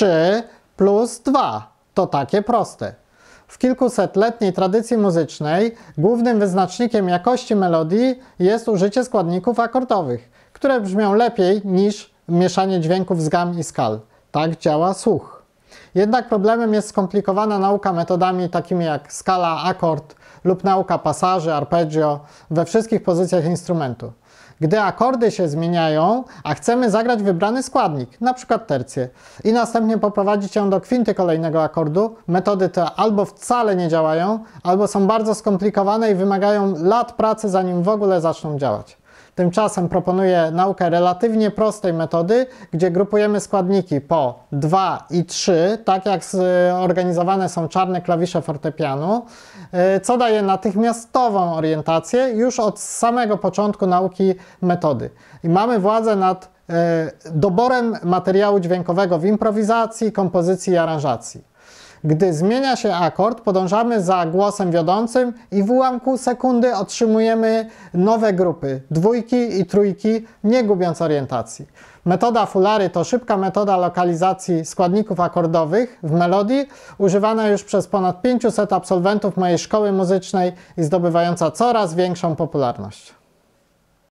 3 plus 2. To takie proste. W kilkusetletniej tradycji muzycznej głównym wyznacznikiem jakości melodii jest użycie składników akordowych, które brzmią lepiej niż mieszanie dźwięków z gam i skal. Tak działa słuch. Jednak problemem jest skomplikowana nauka metodami takimi jak skala, akord lub nauka pasaży, arpeggio we wszystkich pozycjach instrumentu gdy akordy się zmieniają, a chcemy zagrać wybrany składnik, na przykład tercję, i następnie poprowadzić ją do kwinty kolejnego akordu, metody te albo wcale nie działają, albo są bardzo skomplikowane i wymagają lat pracy, zanim w ogóle zaczną działać. Tymczasem proponuję naukę relatywnie prostej metody, gdzie grupujemy składniki po 2 i 3, tak jak zorganizowane są czarne klawisze fortepianu, y, co daje natychmiastową orientację już od samego początku nauki metody. I mamy władzę nad y, doborem materiału dźwiękowego w improwizacji, kompozycji i aranżacji. Gdy zmienia się akord, podążamy za głosem wiodącym i w ułamku sekundy otrzymujemy nowe grupy, dwójki i trójki, nie gubiąc orientacji. Metoda Fulary to szybka metoda lokalizacji składników akordowych w melodii, używana już przez ponad 500 absolwentów mojej szkoły muzycznej i zdobywająca coraz większą popularność.